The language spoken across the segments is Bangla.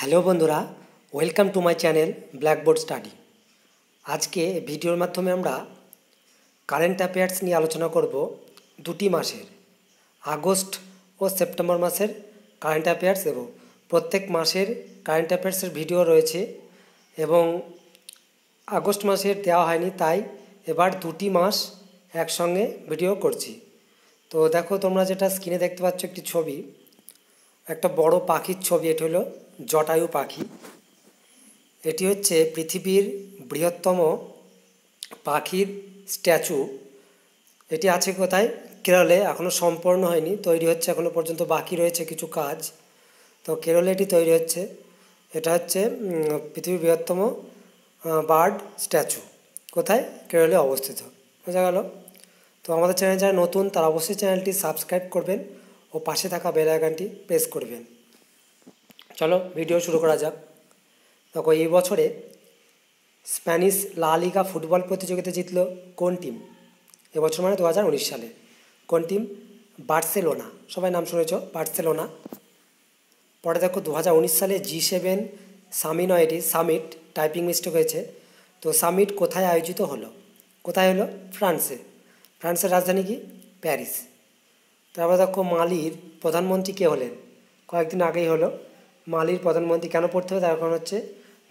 হ্যালো বন্ধুরা welcome to my channel blackboard study আজকে ভিডিওর মাধ্যমে আমরা কারেন্ট অ্যাফেয়ার্স নিয়ে আলোচনা করব দুটি মাসের আগস্ট ও সেপ্টেম্বর মাসের কারেন্ট অ্যাফেয়ার্স এবং প্রত্যেক মাসের কারেন্ট অ্যাফেয়ার্সের ভিডিও রয়েছে এবং আগস্ট মাসের দেওয়া হয়নি তাই এবার দুটি মাস একসঙ্গে ভিডিও করছি তো দেখো তোমরা যেটা স্ক্রিনে দেখতে পাচ্ছ একটি ছবি একটা বড় পাখির ছবি এটি হলো জটায়ু পাখি এটি হচ্ছে পৃথিবীর বৃহত্তম পাখির স্ট্যাচু এটি আছে কোথায় কেরলে এখনও সম্পূর্ণ হয়নি তৈরি হচ্ছে এখনও পর্যন্ত বাকি রয়েছে কিছু কাজ তো কেরলে এটি তৈরি হচ্ছে এটা হচ্ছে পৃথিবীর বৃহত্তম বার্ড স্ট্যাচু কোথায় কেরলে অবস্থিত বোঝা গেল তো আমাদের চ্যানেল যারা নতুন তারা অবশ্যই চ্যানেলটি সাবস্ক্রাইব করবেন ও পাশে থাকা বেল আইকনটি প্রেস করবেন চলো ভিডিও শুরু করা যাক দেখো এই বছরে স্প্যানিশ লা লিগা ফুটবল প্রতিযোগিতা জিতল কোন টিম এবছর মানে দু সালে কোন টিম বার্সেলোনা সবাই নাম শুনেছ বার্সেলোনা পরে দেখো দু সালে জি সেভেন সামিনয়েডি সামিট টাইপিং মিস্টেক হয়েছে তো সামিট কোথায় আয়োজিত হলো কোথায় হলো ফ্রান্সে ফ্রান্সের রাজধানী কি প্যারিস তারপরে দেখো মালির প্রধানমন্ত্রী কে হলেন কয়েকদিন আগেই হলো মালির প্রধানমন্ত্রী কেন পড়তে হবে তার কারণ হচ্ছে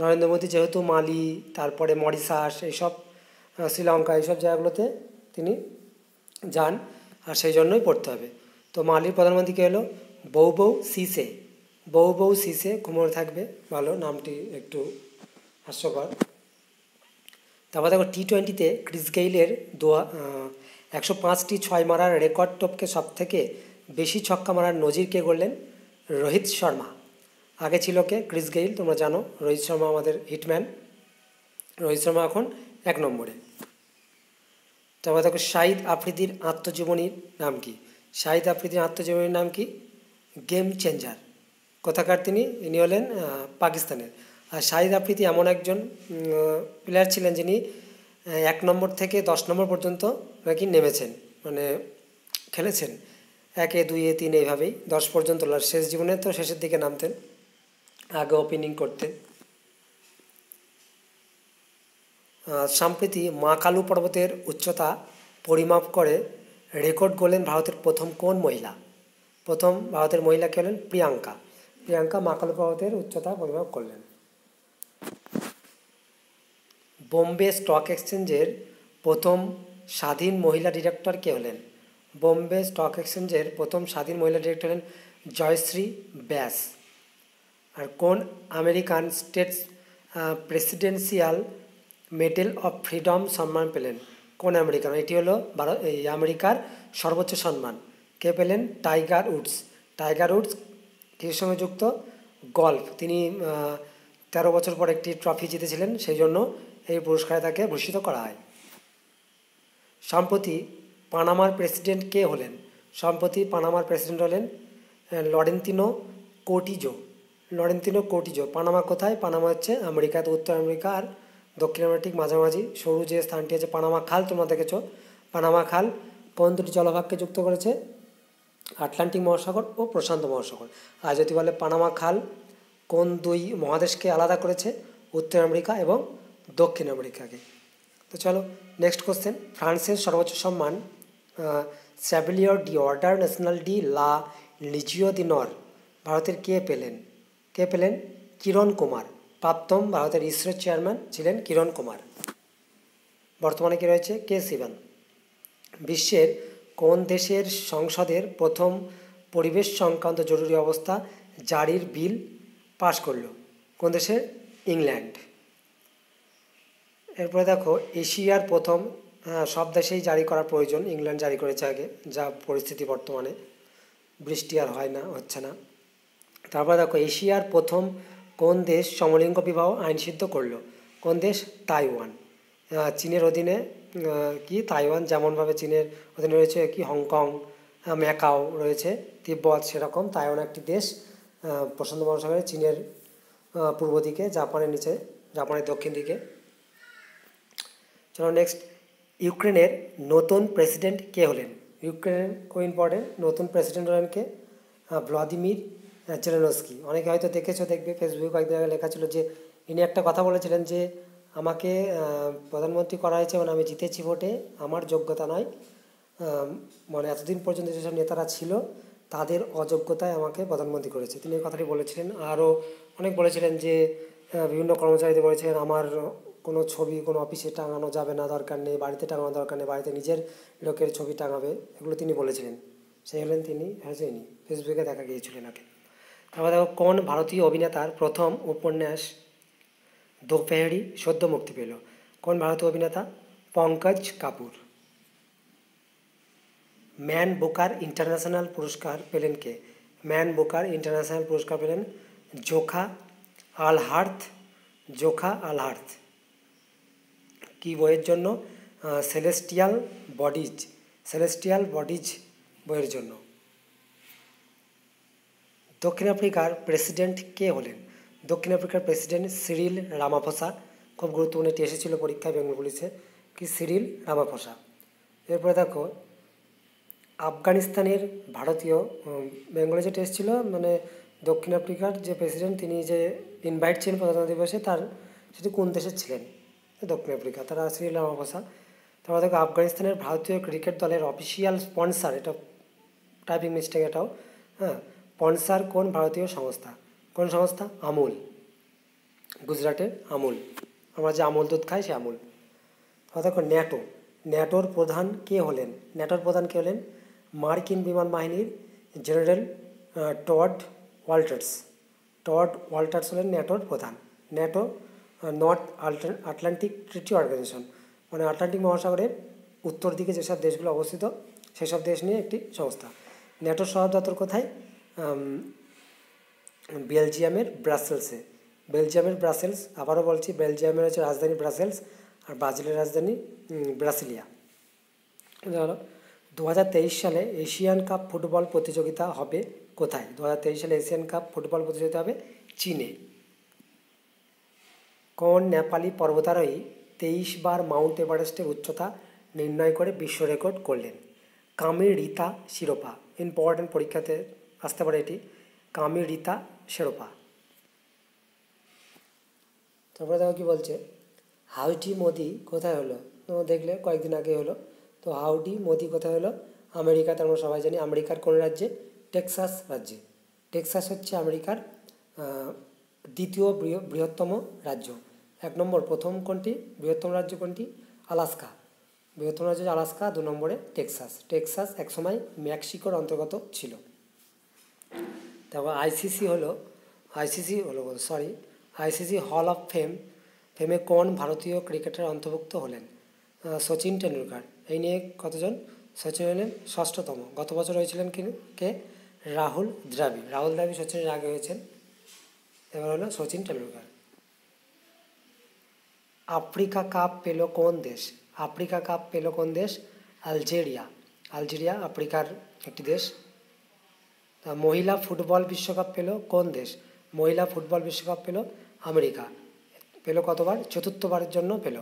নরেন্দ্র মোদী যেহেতু মালি তারপরে মরিশাস এইসব শ্রীলঙ্কা এইসব জায়গাগুলোতে তিনি যান আর সেই জন্যই পড়তে হবে তো মালির প্রধানমন্ত্রী কে হলো বউ বউ সিসে বউ বউ সিসে ঘুমোর থাকবে ভালো নামটি একটু হাস্যকর তারপর দেখো টি টোয়েন্টিতে ক্রিস গেইলের দোয়া একশো পাঁচটি ছয় মারার রেকর্ড টপকে সব থেকে বেশি ছক্কা মারার নজির কে করলেন রোহিত শর্মা আগে ছিল কে ক্রিস গেইল তোমরা জানো রোহিত শর্মা আমাদের হিটম্যান রোহিত শর্মা এখন এক নম্বরে তারপরে দেখো শাহিদ আফ্রিদির আত্মজীবনীর নাম কি শাহিদ আফ্রিদির আত্মজীবনীর নাম কি গেম চেঞ্জার কথাকার তিনি ইনি হলেন পাকিস্তানের আর শাহিদ আফ্রিদি এমন একজন প্লেয়ার ছিলেন যিনি এক নম্বর থেকে দশ নম্বর পর্যন্ত নাকি নেমেছেন মানে খেলেছেন একে দুইয়ে তিন এইভাবেই দশ পর্যন্ত শেষ জীবনে তো শেষের দিকে নামতেন আগে ওপেনিং করতে সম্প্রতি মা কালু পর্বতের উচ্চতা পরিমাপ করে রেকর্ড করলেন ভারতের প্রথম কোন মহিলা প্রথম ভারতের মহিলা কে হলেন প্রিয়াঙ্কা প্রিয়াঙ্কা মা কালু পর্বতের উচ্চতা পরিমাপ করলেন বোম্বে স্টক এক্সচেঞ্জের প্রথম স্বাধীন মহিলা ডিরেক্টর কে হলেন বোম্বে স্টক এক্সচেঞ্জের প্রথম স্বাধীন মহিলা ডিরেক্টর হলেন জয়শ্রী ব্যাস আর কোন American states presidential medal of freedom সম্মান পেলেন কোন আমেরিকান এটি হলো ভারত এই আমেরিকার সর্বোচ্চ সম্মান কে পেলেন টাইগার উডস টাইগার উডস কিসের সঙ্গে যুক্ত গল্ফ তিনি তেরো বছর পর একটি ট্রফি জিতেছিলেন সেই জন্য এই পুরস্কারে তাকে ভূষিত করা হয় সম্প্রতি পানামার প্রেসিডেন্ট কে হলেন সম্প্রতি পানামার প্রেসিডেন্ট হলেন লরেন্তিনো কোটিজো লরেন্তিনো কোটিজো পানামা কোথায় পানামা হচ্ছে আমেরিকাতে উত্তর আমেরিকা আর দক্ষিণ আমেরিকা ঠিক মাঝামাঝি সরু যে স্থানটি আছে পানামা খাল তোমরা দেখেছো পানামা খাল কোন দুটি জলভাগকে যুক্ত করেছে আটলান্টিক মহাসাগর ও প্রশান্ত মহাসাগর আর যদি বলে পানামা খাল কোন দুই মহাদেশকে আলাদা করেছে উত্তর আমেরিকা এবং দক্ষিণ আমেরিকাকে তো চলো নেক্সট কোশ্চেন ফ্রান্সের সর্বোচ্চ সম্মান স্যাভিলিয়র ডি অর্ডার ন্যাশনাল ডি লা লিজিও দি নর ভারতের কে পেলেন কে পেলেন কিরণ কুমার প্রাপ্তম ভারতের ইসরোর চেয়ারম্যান ছিলেন কিরণ কুমার বর্তমানে কি রয়েছে কে সিবান বিশ্বের কোন দেশের সংসদের প্রথম পরিবেশ সংক্রান্ত জরুরি অবস্থা জারির বিল পাশ করল কোন দেশে ইংল্যান্ড এরপরে দেখো এশিয়ার প্রথম সব দেশেই জারি করা প্রয়োজন ইংল্যান্ড জারি করেছে আগে যা পরিস্থিতি বর্তমানে বৃষ্টি আর হয় না হচ্ছে না তারপর দেখো এশিয়ার প্রথম কোন দেশ সমলিঙ্গ বিবাহ আইন সিদ্ধ করলো কোন দেশ তাইওয়ান চীনের অধীনে কি তাইওয়ান যেমনভাবে চীনের অধীনে রয়েছে কি হংকং ম্যাকাও রয়েছে তিব্বত সেরকম তাইওয়ান একটি দেশ প্রশান্ত মহাসাগরে চীনের পূর্ব দিকে জাপানের নিচে জাপানের দক্ষিণ দিকে চলো নেক্সট ইউক্রেনের নতুন প্রেসিডেন্ট কে হলেন ইউক্রেনের কো ইম্পর্টেন্ট নতুন প্রেসিডেন্ট হলেন কে ভ্লাদিমির চেলেনস্কি অনেকে হয়তো দেখেছো দেখবে ফেসবুকে কয়েকদিন আগে লেখা ছিল যে ইনি একটা কথা বলেছিলেন যে আমাকে প্রধানমন্ত্রী করা হয়েছে মানে আমি জিতেছি ভোটে আমার যোগ্যতা নয় মানে এতদিন পর্যন্ত যেসব নেতারা ছিল তাদের অযোগ্যতায় আমাকে প্রধানমন্ত্রী করেছে তিনি এই কথাটি বলেছিলেন আরও অনেক বলেছিলেন যে বিভিন্ন কর্মচারীদের বলেছিলেন আমার কোনো ছবি কোনো অফিসে টাঙানো যাবে না দরকার নেই বাড়িতে টাঙানো দরকার নেই বাড়িতে নিজের লোকের ছবি টাঙাবে এগুলো তিনি বলেছিলেন সেই হলেন তিনি হ্যাঁ ইনি ফেসবুকে দেখা গিয়েছিলেন এনাকে তারপর দেখো কোন ভারতীয় অভিনেতার প্রথম উপন্যাস দোপেহরি সদ্য মুক্তি পেল কোন ভারতীয় অভিনেতা Pankaj Kapoor man booker international পুরস্কার পেলেন কে ম্যান বুকার ইন্টারন্যাশনাল পুরস্কার পেলেন জোখা আলহার্থ জোখা আলহার্থ কি বইয়ের জন্য সেলেস্টিয়াল বডিজ সেলেস্টিয়াল বডিজ বইয়ের জন্য দক্ষিণ আফ্রিকার প্রেসিডেন্ট কে হলেন দক্ষিণ আফ্রিকার প্রেসিডেন্ট সিরিল রামাফোসা খুব গুরুত্বপূর্ণ এটি এসেছিল পরীক্ষায় বেঙ্গল পুলিশে কি সিরিল রামাফোসা এরপরে দেখো আফগানিস্তানের ভারতীয় বেঙ্গলে যে ছিল মানে দক্ষিণ আফ্রিকার যে প্রেসিডেন্ট তিনি যে ইনভাইট ছিলেন প্রজাতন্ত্র দিবসে তার সেটি কোন দেশের ছিলেন দক্ষিণ আফ্রিকা তারা সিরিল রামাফোসা তারপর দেখো আফগানিস্তানের ভারতীয় ক্রিকেট দলের অফিসিয়াল স্পন্সার এটা টাইপিং মিস্টেক এটাও হ্যাঁ স্পন্সার কোন ভারতীয় সংস্থা কোন সংস্থা আমুল গুজরাটের আমুল আমরা যে আমুল দুধ খাই সে আমুল দেখো ন্যাটো ন্যাটোর প্রধান কে হলেন ন্যাটোর প্রধান কে হলেন মার্কিন বিমান বাহিনীর general Todd Walters Todd Walters হলেন ন্যাটোর প্রধান NATO North Atlantic Treaty Organization মানে আটলান্টিক মহাসাগরের উত্তর দিকে যেসব দেশগুলো অবস্থিত সেসব দেশ নিয়ে একটি সংস্থা ন্যাটোর সদর দপ্তর কোথায় বেলজিয়ামের ব্রাসেলসে বেলজিয়ামের ব্রাসেলস আবারও বলছি বেলজিয়ামের হচ্ছে রাজধানী ব্রাসেলস আর ব্রাজিলের রাজধানী ব্রাসিলিয়া হলো দু সালে এশিয়ান কাপ ফুটবল প্রতিযোগিতা হবে কোথায় দু সালে এশিয়ান কাপ ফুটবল প্রতিযোগিতা হবে চীনে কোন নেপালি পর্বতারোহী তেইশ বার মাউন্ট এভারেস্টের উচ্চতা নির্ণয় করে বিশ্ব রেকর্ড করলেন কামি রীতা শিরোপা ইম্পর্ট্যান্ট পরীক্ষাতে আসতে পারে এটি কামিরিতা শেরোপা তারপরে দেখো কী বলছে হাউডি মোদি কোথায় হলো তোমরা দেখলে কয়েকদিন আগে হলো তো হাউডি মোদি কোথায় হলো আমেরিকাতে মানে আমরা সবাই জানি আমেরিকার কোন রাজ্যে টেক্সাস রাজ্যে টেক্সাস হচ্ছে আমেরিকার দ্বিতীয় বৃহত্তম রাজ্য এক নম্বর প্রথম কোনটি বৃহত্তম রাজ্য কোনটি আলাস্কা বৃহত্তম রাজ্য আলাস্কা দু নম্বরে টেক্সাস টেক্সাস একসময় মেক্সিকোর অন্তর্গত ছিল তারপর আইসিসি হলো আইসিসি হলো sorry ICC hall of fame ফেমে কোন ভারতীয় ক্রিকেটার অন্তর্ভুক্ত হলেন সচিন টেন্ডুলকার এই নিয়ে কতজন সচিন হলেন ষষ্ঠতম গত বছর হয়েছিলেন কে রাহুল দ্রাবিড় রাহুল দ্রাবি সচিনের আগে হয়েছেন এবার হলো সচিন টেন্ডুলকার আফ্রিকা কাপ পেল কোন দেশ আফ্রিকা কাপ পেল কোন দেশ আলজেরিয়া আলজেরিয়া আফ্রিকার একটি দেশ তা মহিলা ফুটবল বিশ্বকাপ পেল কোন দেশ মহিলা ফুটবল বিশ্বকাপ পেল আমেরিকা পেল কতবার চতুর্থবারের জন্য পেল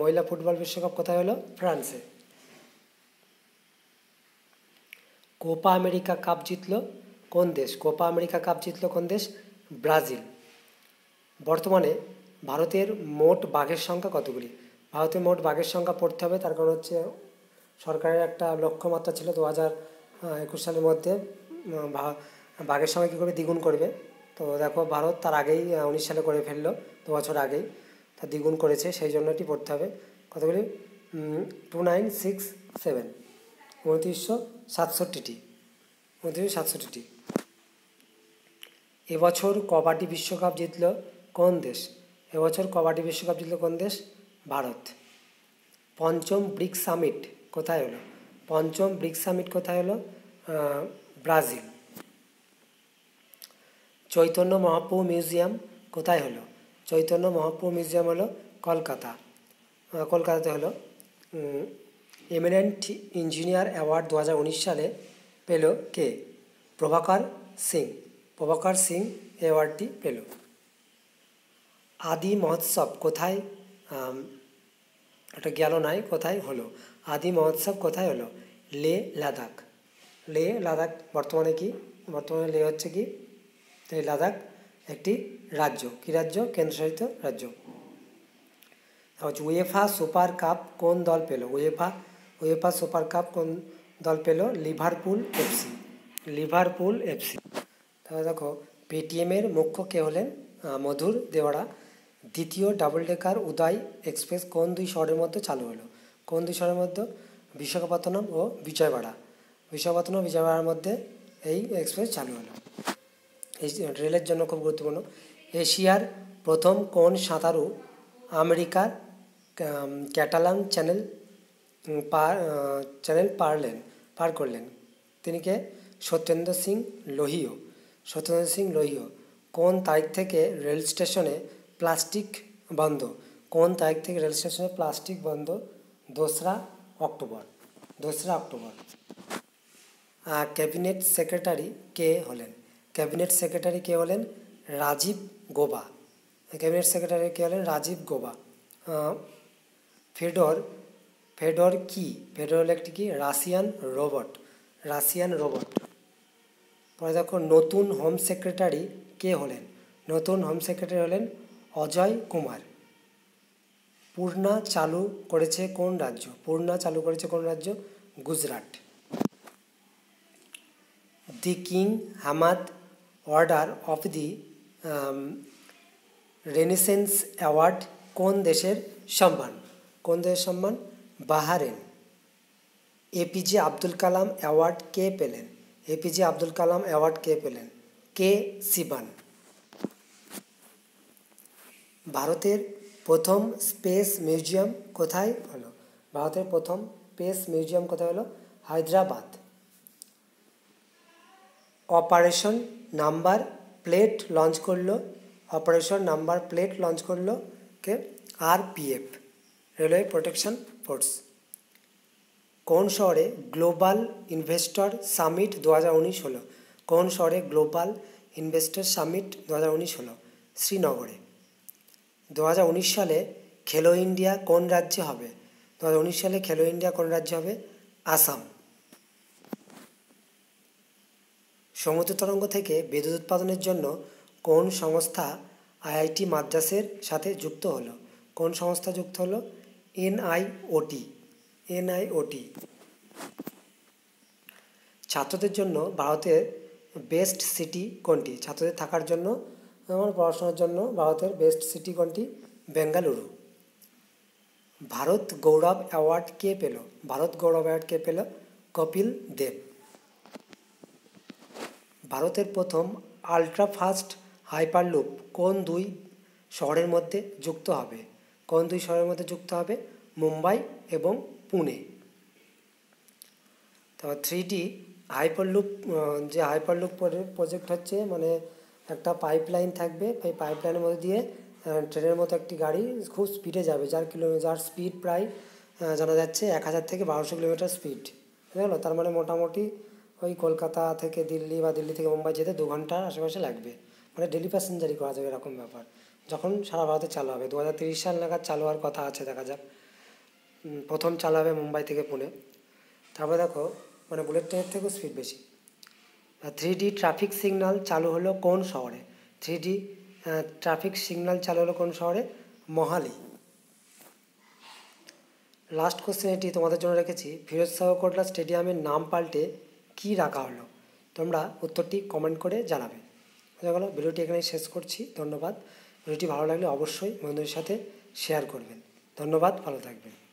মহিলা ফুটবল বিশ্বকাপ কোথায় হলো ফ্রান্সে কোপা আমেরিকা কাপ জিতল কোন দেশ কোপা আমেরিকা কাপ জিতল কোন দেশ ব্রাজিল বর্তমানে ভারতের মোট বাঘের সংখ্যা কতগুলি ভারতের মোট বাঘের সংখ্যা পড়তে হবে তার কারণ হচ্ছে সরকারের একটা লক্ষ্যমাত্রা ছিল দু হাজার একুশ সালের মধ্যে বাঘের সময় কী করবে দ্বিগুণ করবে তো দেখো ভারত তার আগেই উনিশ সালে করে ফেললো দু বছর আগেই তা দ্বিগুণ করেছে সেই জন্য এটি পড়তে হবে কতগুলি টু নাইন সিক্স সেভেন উনত্রিশশো সাতষট্টিটি উনত্রিশশো সাতষট্টিটি এবছর কবাডি বিশ্বকাপ জিতল কোন দেশ এবছর কবাডি বিশ্বকাপ জিতল কোন দেশ ভারত পঞ্চম ব্রিক্স সামিট কোথায় হলো পঞ্চম ব্রিক্স সামিট কোথায় হলো ব্রাজিল চৈতন্য মহাপ্রভু মিউজিয়াম কোথায় হলো চৈতন্য মহাপ্রভু মিউজিয়াম হলো কলকাতা কলকাতাতে হলো এমিনেন্ট ইঞ্জিনিয়ার অ্যাওয়ার্ড দু সালে পেল কে প্রভাকর সিং প্রভাকর সিং অ্যাওয়ার্ডটি পেল আদি মহোৎসব কোথায় এটা গেল নাই কোথায় হলো আদি মহোৎসব কোথায় হলো লে লাদাখ লে লাদাখ বর্তমানে কি বর্তমানে লে হচ্ছে কি তাই লাদাখ একটি রাজ্য কি রাজ্য কেন্দ্রশাসিত রাজ্য হচ্ছে উয়েফা সুপার কাপ কোন দল পেল উয়েফা উয়েফা সুপার কাপ কোন দল পেল লিভারপুল এফসি লিভারপুল এফসি তাহলে দেখো পেটিএমের মুখ্য কে হলেন মধুর দেওয়ারা দ্বিতীয় ডাবল ডেকার উদয় এক্সপ্রেস কোন দুই শহরের মধ্যে চালু হলো কোন দুই শহরের মধ্যে বিশাখাপত্তনম ও বিজয়বাড়া বিশাখাপত্তনম বিজয়ওয়াড়ার মধ্যে এই এক্সপ্রেস চালু হলো এই রেলের জন্য খুব গুরুত্বপূর্ণ এশিয়ার প্রথম কোন সাঁতারু আমেরিকার ক্যাটালাম চ্যানেল পার চ্যানেল পারলেন পার করলেন তিনি কে সত্যেন্দ্র সিং লোহিও সত্যেন্দ্র সিং লোহিও কোন তারিখ থেকে রেল স্টেশনে প্লাস্টিক বন্ধ কোন তারিখ থেকে রেল স্টেশনে প্লাস্টিক বন্ধ দোসরা অক্টোবর দোসরা অক্টোবর ক্যাবিনেট সেক্রেটারি কে হলেন ক্যাবিনেট সেক্রেটারি কে হলেন রাজীব গোবা ক্যাবিনেট সেক্রেটারি কে হলেন রাজীব গোবা ফেডর ফেডর কি ফেডর হল একটি কি রাশিয়ান রোবট রাশিয়ান রোবট পরে দেখো নতুন হোম সেক্রেটারি কে হলেন নতুন হোম সেক্রেটারি হলেন অজয় কুমার পূর্ণা চালু করেছে কোন রাজ্য পূর্ণা চালু করেছে কোন রাজ্য Gujarat the King Hamad Order of the Renaissance award কোন দেশের সম্মান কোন দেশের সম্মান Bahrain APJ Abdul Kalam award কে পেলেন এপিজে আব্দুল কালাম অ্যাওয়ার্ড কে পেলেন কে সিবান ভারতের প্রথম স্পেস মিউজিয়াম কোথায় হলো ভারতের প্রথম স্পেস মিউজিয়াম কোথায় হলো Hyderabad operation number plate launch করলো অপারেশন নাম্বার প্লেট লঞ্চ করলো কে RPF railway protection force কোন শহরে গ্লোবাল ইনভেস্টর সামিট দু হাজার উনিশ হলো কোন শহরে গ্লোবাল ইনভেস্টর সামিট দু হাজার উনিশ হলো শ্রীনগরে দু হাজার উনিশ সালে খেলো ইন্ডিয়া কোন রাজ্যে হবে দু হাজার উনিশ সালে খেলো ইন্ডিয়া কোন রাজ্যে হবে আসাম সমুদ্র তরঙ্গ থেকে বিদ্যুৎ উৎপাদনের জন্য কোন সংস্থা আইআইটি মাদ্রাসের সাথে যুক্ত হলো কোন সংস্থা যুক্ত হলো এনআইওটি এনআইওটি ছাত্রদের জন্য ভারতের বেস্ট সিটি কোনটি ছাত্রদের থাকার জন্য আমার পড়াশোনার জন্য ভারতের বেস্ট সিটি কোনটি বেঙ্গালুরু ভারত গৌরব অ্যাওয়ার্ড কে পেল ভারত গৌরব অ্যাওয়ার্ড কে পেল কপিল দেব ভারতের প্রথম আল্ট্রা ফাস্ট হাইপারলুপ কোন দুই শহরের মধ্যে যুক্ত হবে কোন দুই শহরের মধ্যে যুক্ত হবে মুম্বাই এবং পুনে তো থ্রি ডি হাইপারলুপ যে হাইপারলুপ প্রজেক্ট হচ্ছে মানে একটা পাইপলাইন থাকবে এই পাইপলাইনের মধ্যে দিয়ে ট্রেনের মতো একটি গাড়ি খুব স্পিডে যাবে যার কিলো যার স্পিড প্রায় জানা যাচ্ছে এক হাজার থেকে বারোশো কিলোমিটার স্পিড বুঝতে তার মানে মোটামুটি ওই কলকাতা থেকে দিল্লি বা দিল্লি থেকে মুম্বাই যেতে দু ঘন্টার আশেপাশে লাগবে মানে ডেলি প্যাসেঞ্জারই করা যাবে এরকম ব্যাপার যখন সারা ভারতে চালু হবে দু হাজার তিরিশ সাল নাগাদ চালু হওয়ার কথা আছে দেখা যাক প্রথম চালু হবে মুম্বাই থেকে পুনে তারপরে দেখো মানে বুলেট ট্রেনের থেকেও স্পিড বেশি থ্রি ডি ট্রাফিক সিগনাল চালু হলো কোন শহরে থ্রি ডি ট্রাফিক সিগনাল চালু হলো কোন শহরে মহালি লাস্ট কোশ্চেন এটি তোমাদের জন্য রেখেছি ফিরোজ শাহ কোটলা স্টেডিয়ামের নাম পাল্টে কি রাখা হলো তোমরা উত্তরটি কমেন্ট করে জানাবে বোঝা গেল ভিডিওটি এখানে শেষ করছি ধন্যবাদ ভিডিওটি ভালো লাগলে অবশ্যই বন্ধুদের সাথে শেয়ার করবেন ধন্যবাদ ভালো থাকবেন